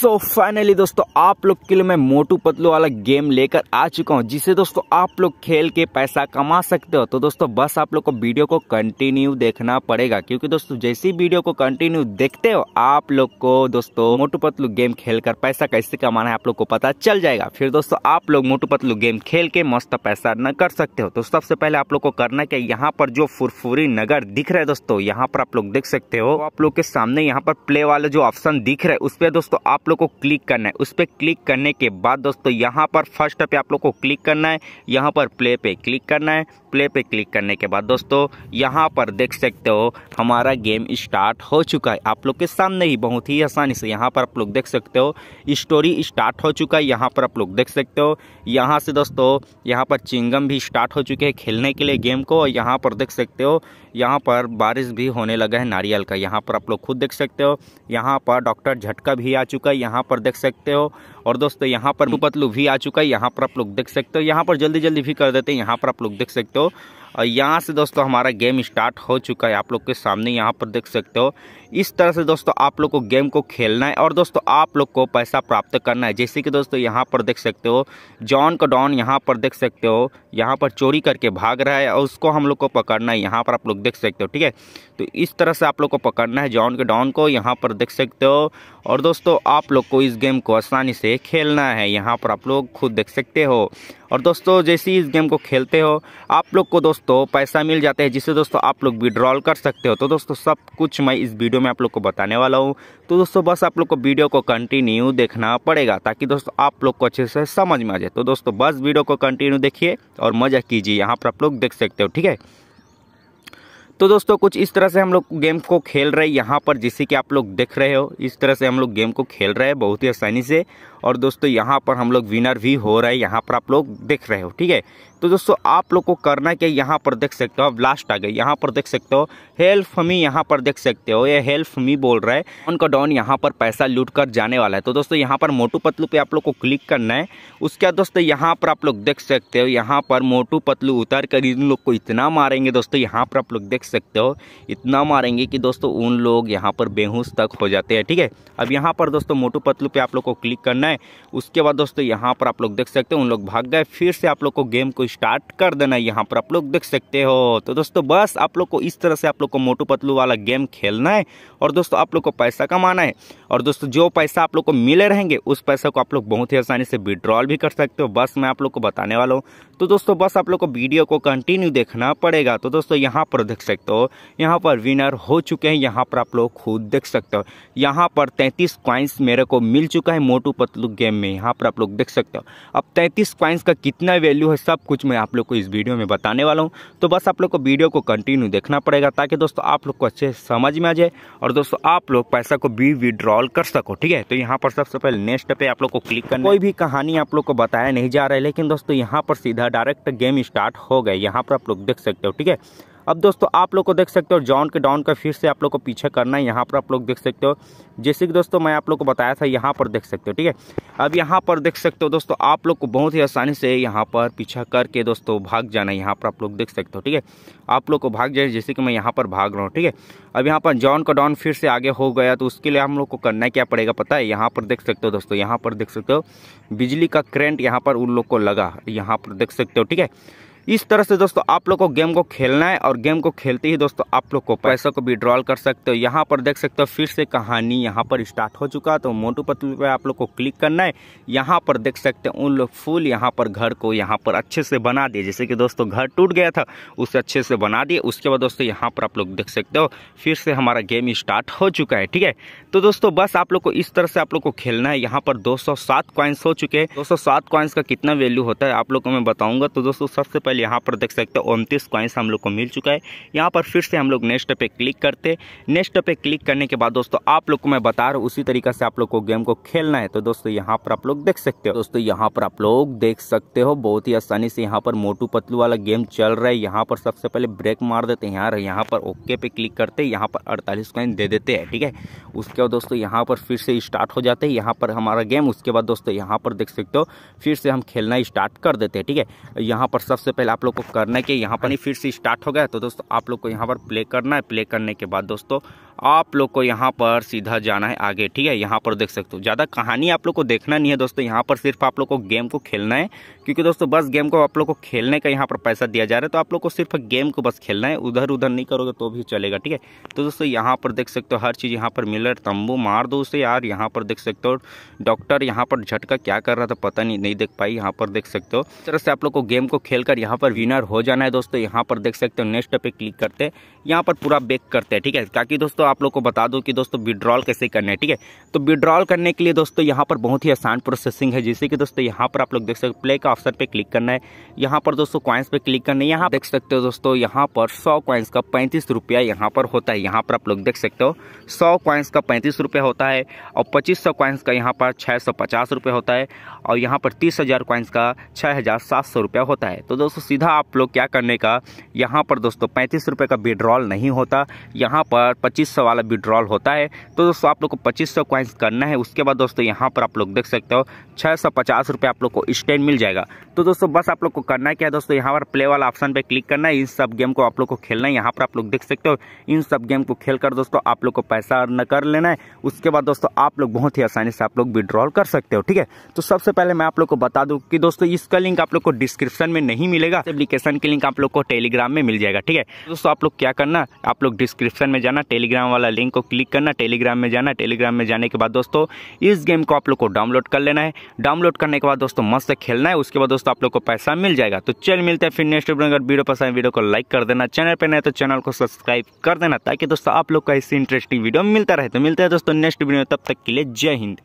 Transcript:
सो so finally दोस्तों आप लोग के लिए मैं मोटू पतलू वाला गेम लेकर आ चुका हूँ जिसे दोस्तों आप लोग खेल के पैसा कमा सकते हो तो दोस्तों बस आप लोग को वीडियो को कंटिन्यू देखना पड़ेगा क्योंकि दोस्तों जैसी वीडियो को कंटिन्यू देखते हो आप लोग को दोस्तों मोटू पतलू गेम खेल कर पैसा कैसे कमाना है आप लोग को पता चल जाएगा फिर दोस्तों आप लोग मोटू पतलू गेम खेल के मस्त पैसा न कर सकते हो तो सबसे पहले आप लोग को करना क्या यहाँ पर जो फुरफुरी नगर दिख रहा है दोस्तों यहाँ पर आप लोग देख सकते हो तो आप लोग के सामने यहाँ पर प्ले वाला जो ऑप्शन दिख रहे उस पर दोस्तों आप लोग को क्लिक करना है उस पर क्लिक करने के बाद दोस्तों यहाँ पर फर्स्ट पे आप लोग को क्लिक करना है यहाँ पर प्ले पे क्लिक करना है प्ले पे क्लिक करने के बाद दोस्तों यहाँ पर देख सकते हो हमारा गेम स्टार्ट हो चुका है आप लोग के सामने ही बहुत ही आसानी से यहाँ पर आप लोग देख सकते हो स्टोरी स्टार्ट हो चुका है यहाँ पर आप लोग देख सकते हो यहाँ से दोस्तों यहाँ पर चिंगम भी स्टार्ट हो चुके हैं खेलने के लिए गेम को और यहाँ पर देख सकते हो यहाँ पर बारिश भी होने लगा है नारियल का यहाँ पर आप लोग खुद देख सकते हो यहाँ पर डॉक्टर झटका भी आ चुका है यहाँ पर देख सकते हो और दोस्तों यहाँ पर हम्म। पतलू भी आ चुका है यहाँ पर आप लोग देख सकते हो यहाँ पर जल्दी जल्दी भी कर देते हैं यहाँ पर आप लोग देख सकते हो और यहाँ से दोस्तों हमारा गेम स्टार्ट हो चुका है आप लोग के सामने यहाँ पर देख सकते हो इस तरह से दोस्तों आप लोग को गेम को खेलना है और दोस्तों आप लोग को पैसा प्राप्त करना है जैसे कि दोस्तों यहाँ पर देख सकते हो जॉन का डॉन यहाँ पर देख सकते हो यहाँ पर चोरी करके भाग रहा है और उसको हम लोग को पकड़ना है यहाँ पर आप लोग देख सकते हो ठीक है तो इस तरह से आप लोग को पकड़ना है जॉन के डॉन को यहाँ पर देख सकते हो और दोस्तों आप लोग को इस गेम को आसानी से खेलना है यहाँ पर आप लोग खुद देख सकते हो और दोस्तों जैसे ही इस गेम को खेलते हो आप लोग को दोस्तों पैसा मिल जाता है जिससे दोस्तों आप लोग विड्रॉल कर सकते हो तो दोस्तों सब कुछ मैं इस वीडियो में आप लोग को बताने वाला हूँ तो दोस्तों बस आप लोग को वीडियो को कंटिन्यू देखना पड़ेगा ताकि दोस्तों आप लोग को अच्छे से समझ में आ जाए तो दोस्तों बस वीडियो को कंटिन्यू देखिए और मज़ा कीजिए यहाँ पर आप लोग देख सकते हो ठीक है तो दोस्तों कुछ इस तरह से हम लोग गेम को खेल रहे हैं यहाँ पर जिसे कि आप लोग देख रहे हो इस तरह से हम लोग गेम को खेल रहे हैं बहुत ही आसानी से और दोस्तों यहाँ पर हम लोग विनर भी हो रहे हैं यहाँ पर आप लोग देख रहे हो ठीक है तो दोस्तों आप लोग को करना क्या यहाँ पर देख सकते हो आप लास्ट आ गई यहाँ पर देख सकते हो हेल्प मी यहाँ पर देख सकते हो ये हेल्प मी बोल रहा है उनका डॉन यहाँ पर पैसा लूट कर जाने वाला है तो दोस्तों यहाँ पर मोटू पतलू पे आप लोग को क्लिक करना है उसके बाद दोस्तों यहाँ पर आप लोग देख सकते हो यहाँ पर मोटू पतलू उतार कर इन लोग को इतना मारेंगे दोस्तों यहाँ पर आप लोग देख सकते हो इतना मारेंगे कि दोस्तों उन लोग यहाँ पर बेहूश तक हो जाते हैं ठीक है अब यहाँ पर दोस्तों मोटू पतलू पे आप लोग को क्लिक करना है उसके बाद दोस्तों यहाँ पर आप लोग देख सकते हो उन लोग भाग गए फिर से आप लोग को गेम को स्टार्ट कर देना यहाँ पर आप लोग देख सकते हो तो दोस्तों बस आप लोग को इस तरह से आप लोग को मोटू पतलू वाला गेम खेलना है और दोस्तों आप लोग को पैसा कमाना है और दोस्तों जो पैसा आप लोग को मिले रहेंगे उस पैसा को आप लोग बहुत ही आसानी से विड्रॉल भी कर सकते हो बस मैं आप लोग को बताने वाला हूँ तो दोस्तों बस आप लोग को वीडियो को कंटिन्यू देखना पड़ेगा तो दोस्तों यहाँ पर देख सकते हो यहाँ पर विनर हो चुके हैं यहाँ पर आप लोग खुद देख सकते हो यहाँ पर तैंतीस क्वाइंस मेरे को मिल चुका है मोटू पतलू गेम में यहाँ पर आप लोग देख सकते हो अब तैंतीस क्वाइंस का कितना वैल्यू है सब कुछ कुछ मैं आप लोग को इस वीडियो में बताने वाला हूँ तो बस आप लोग को वीडियो को कंटिन्यू देखना पड़ेगा ताकि दोस्तों आप लोग को अच्छे समझ में आ जाए और दोस्तों आप लोग पैसा को भी विड्रॉल कर सको ठीक है तो यहाँ पर सबसे पहले नेक्स्ट पे आप लोग को क्लिक करना कोई भी कहानी आप लोग को बताया नहीं जा रहा है लेकिन दोस्तों यहाँ पर सीधा डायरेक्ट गेम स्टार्ट हो गए यहाँ पर आप लोग देख सकते हो ठीक है अब दोस्तों आप लोग को देख सकते हो जॉन के डाउन का फिर से आप लोग को पीछे करना है यहाँ पर आप लोग देख सकते हो जैसे कि दोस्तों मैं आप लोग को बताया था यहाँ पर देख सकते हो ठीक है अब यहाँ पर देख सकते हो दोस्तों आप लोग को बहुत ही आसानी से यहाँ पर पीछा करके दोस्तों भाग जाना है यहाँ पर आप लोग देख सकते हो ठीक है आप लोग को भाग जाए जैसे कि मैं यहाँ पर भाग रहा हूँ ठीक है अब यहाँ पर जॉन का डाउन फिर से आगे हो गया तो उसके लिए हम लोग को करना क्या पड़ेगा पता है यहाँ पर देख सकते हो दोस्तों यहाँ पर देख सकते हो बिजली का करेंट यहाँ पर उन लोग को लगा यहाँ पर देख सकते हो ठीक है इस तरह से दोस्तों आप लोग को गेम को खेलना है और गेम को खेलते ही दोस्तों आप लोग को पैसों को विड्रॉल कर सकते हो यहाँ पर देख सकते हो फिर से कहानी यहाँ पर स्टार्ट हो चुका तो मोटू पतलू पर आप लोग को क्लिक करना है यहाँ पर देख सकते हो उन लोग फुल यहाँ पर घर को यहाँ पर अच्छे से बना दिए जैसे कि दोस्तों घर टूट गया था उसे अच्छे से बना दिए उसके बाद दोस्तों यहाँ पर आप लोग देख सकते हो फिर से हमारा गेम स्टार्ट हो चुका है ठीक है तो दोस्तों बस आप लोग को इस तरह से आप लोग को खेलना है यहाँ पर दो सौ हो चुके हैं दो सौ का कितना वैल्यू होता है आप लोग को मैं बताऊंगा तो दोस्तों सबसे पहले यहाँ पर देख सकते हो उनतीस कॉइन्स हम लोग को मिल चुका है यहाँ पर फिर से हम लोग नेक्स्ट पे क्लिक करते नेक्स्ट पे क्लिक करने के बाद दोस्तों आप लोग को मैं बता रहा हूँ उसी तरीका से आप लोग को गेम को खेलना है तो दोस्तों यहाँ पर आप लोग देख सकते हो दोस्तों यहाँ पर आप लोग देख सकते हो बहुत ही आसानी से यहाँ पर मोटू पतलू वाला गेम चल रहा है यहाँ पर सबसे पहले ब्रेक मार देते हैं यार यहाँ पर ओके पे क्लिक करते हैं यहाँ पर अड़तालीस कॉइन दे देते हैं ठीक है उसके बाद दोस्तों यहाँ पर फिर से स्टार्ट हो जाते हैं यहाँ पर हमारा गेम उसके बाद दोस्तों यहाँ पर देख सकते हो फिर से हम खेलना स्टार्ट कर देते हैं ठीक है यहाँ पर सबसे पहले पहले आप लोग को करना है कि यहाँ पर ही फिर से स्टार्ट हो गया तो दोस्तों आप लोग को यहाँ पर प्ले करना है प्ले करने के बाद दोस्तों आप लोग को यहाँ पर सीधा जाना है आगे ठीक है यहाँ पर देख सकते हो ज़्यादा कहानी आप लोग को देखना नहीं है दोस्तों यहाँ पर सिर्फ आप लोग को गेम को खेलना है क्योंकि दोस्तों बस गेम को आप लोग को खेलने का यहाँ पर पैसा दिया जा रहा है तो आप लोग को सिर्फ गेम को बस खेलना है उधर उधर नहीं करोगे तो भी चलेगा ठीक है तो दोस्तों यहाँ पर देख सकते हो हर चीज़ यहाँ पर मिल रहा तंबू मार दो उसे यार यहाँ पर देख सकते हो डॉक्टर यहाँ पर झटका क्या कर रहा था पता नहीं नहीं देख पाई यहाँ पर देख सकते हो इस तरह से आप लोग को गेम को खेल यहाँ पर विनर हो जाना है दोस्तों यहाँ पर देख सकते हो नेक्स्ट पे क्लिक करते हैं यहाँ पर पूरा बेक करते हैं ठीक है ताकि दोस्तों आप लोग को बता दूँ कि दोस्तों विड्रॉल कैसे करना है ठीक है तो विड्रॉल करने के लिए दोस्तों यहाँ पर बहुत ही आसान प्रोसेसिंग है जैसे कि दोस्तों यहाँ पर आप लोग देख सकते प्ले का ऑप्शन पर क्लिक करना है यहाँ पर दोस्तों कॉइन्स पर क्लिक करना है यहाँ देख सकते हो दोस्तों यहाँ पर सौ कॉइन्स का पैंतीस रुपया यहाँ पर होता है यहाँ पर आप लोग देख सकते हो सौ कॉइन्स का पैंतीस रुपया होता है और पच्चीस सौ कॉइन्स का यहाँ पर छः सौ पचास रुपये होता है और यहाँ पर तीस हज़ार कॉइन्स का छः हज़ार सात सौ रुपया होता है तो दोस्तों सीधा आप लोग क्या करने का यहाँ पर दोस्तों पैंतीस रुपये का विड्रॉल नहीं होता यहाँ पर पच्चीस सौ वाला विड्रॉल होता है तो दोस्तों आप लोग को पच्चीस सौ करना है उसके बाद दोस्तों यहाँ पर आप लोग देख सकते हो छः सौ पचास रुपये आप लोग को स्टैंड मिल जाएगा तो दोस्तों बस आप लोग को करना क्या है दोस्तों यहाँ पर प्ले वाला ऑप्शन पे क्लिक करना है इन सब गेम को आप लोग को खेलना है यहाँ पर आप लोग देख सकते हो इन सब गेम को खेल कर दोस्तों आप लोग को पैसा अर्न कर लेना है उसके बाद दोस्तों आप लोग बहुत ही आसानी से आप लोग विड्रॉल कर सकते हो ठीक है तो सबसे पहले मैं आप लोग को बता दूँ कि दोस्तों इसका लिंक आप लोग को डिस्क्रिप्शन में नहीं मिलेगा एप्लीकेशन की लिंक आप लोग को टेलीग्राम में मिल जाएगा ठीक है दोस्तों आप लोग क्या करना आप लोग डिस्क्रिप्शन में जाना टेलीग्राम वाला लिंक को क्लिक करना टेलीग्राम में जाना टेलीग्राम में जाने के बाद दोस्तों इस गेम को आप लोग को डाउनलोड कर लेना है डाउनलोड करने के बाद दोस्तों मस्त खेलना है उसके बाद दोस्तों आप लोग को पैसा मिल जाएगा तो चल मिलते हैं फिर नेक्स्ट वीडियो अगर वीडियो पसंद है वीडियो को लाइक कर देना चैनल पर नहीं तो चैनल को सब्सक्राइब कर देना ताकि दोस्तों आप लोग का इससे इंटरेस्टिंग वीडियो मिलता रहे तो मिलते हैं दोस्तों नेक्स्ट वीडियो तब तक के लिए जय हिंद